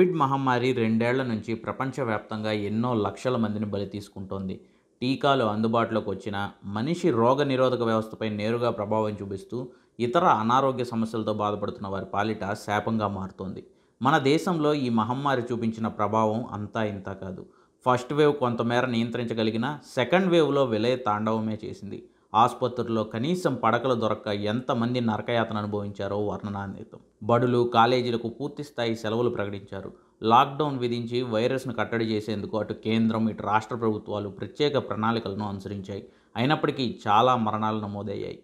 Covid మహమ్మారి రెండేళ్ల నుంచి ప్రపంచవ్యాప్తంగా ఎన్నో లక్షల మందిని బలి తీసుకుంటోంది టీకాలు అందుబాటులోకి వచ్చిన మనిషి రోగ నిరోధక వ్యవస్థపై నేరుగా ప్రభావం చూపిస్తూ ఇతర అనారోగ్య సమస్యలతో బాధపడుతున్న వారి పాలిట శాపంగా మారుతోంది మన దేశంలో ఈ మహమ్మారి చూపించిన ప్రభావం అంతా ఇంత కాదు ఫస్ట్ వేవ్ కొంతమేర నియంత్రించగలిగిన సెకండ్ వేవ్లో విలయ తాండవమే చేసింది ఆసుపత్రుల్లో కనీసం పడకలు దొరక్క ఎంతమంది నరకయాతన అనుభవించారో వర్ణనాన్వితం బడులు కాలేజీలకు పూర్తిస్థాయి సెలవులు ప్రకటించారు లాక్డౌన్ విధించి వైరస్ను కట్టడి చేసేందుకు అటు కేంద్రం ఇటు రాష్ట్ర ప్రభుత్వాలు ప్రత్యేక ప్రణాళికలను అనుసరించాయి అయినప్పటికీ చాలా మరణాలు నమోదయ్యాయి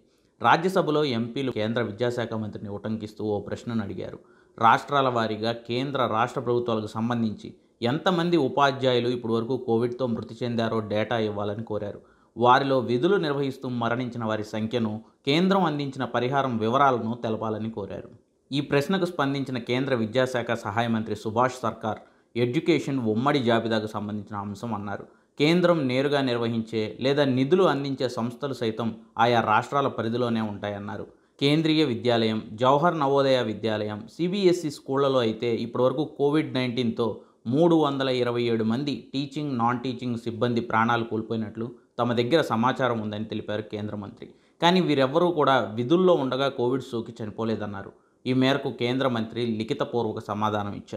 రాజ్యసభలో ఎంపీలు కేంద్ర విద్యాశాఖ మంత్రిని ఉటంకిస్తూ ఓ ప్రశ్నను అడిగారు రాష్ట్రాల వారీగా కేంద్ర రాష్ట్ర ప్రభుత్వాలకు సంబంధించి ఎంతమంది ఉపాధ్యాయులు ఇప్పటివరకు కోవిడ్తో మృతి చెందారో డేటా ఇవ్వాలని కోరారు వారిలో విధులు నిర్వహిస్తూ మరణించిన వారి సంఖ్యను కేంద్రం అందించిన పరిహారం వివరాలను తెలపాలని కోరారు ఈ ప్రశ్నకు స్పందించిన కేంద్ర విద్యాశాఖ సహాయ మంత్రి సుభాష్ సర్కార్ ఎడ్యుకేషన్ ఉమ్మడి జాబితాకు సంబంధించిన అంశం అన్నారు కేంద్రం నేరుగా నిర్వహించే లేదా నిధులు అందించే సంస్థలు సైతం ఆయా రాష్ట్రాల పరిధిలోనే ఉంటాయన్నారు కేంద్రీయ విద్యాలయం జవహర్ నవోదయ విద్యాలయం సిబిఎస్ఈ స్కూళ్లలో అయితే ఇప్పటివరకు కోవిడ్ నైన్టీన్తో మూడు వందల ఇరవై ఏడు మంది టీచింగ్ నాన్ టీచింగ్ సిబ్బంది ప్రాణాలు కోల్పోయినట్లు తమ దగ్గర సమాచారం ఉందని తెలిపారు కేంద్ర మంత్రి కానీ వీరెవ్వరూ కూడా విధుల్లో ఉండగా కోవిడ్ సోకి చనిపోలేదన్నారు ఈ మేరకు కేంద్ర మంత్రి లిఖితపూర్వక సమాధానం ఇచ్చారు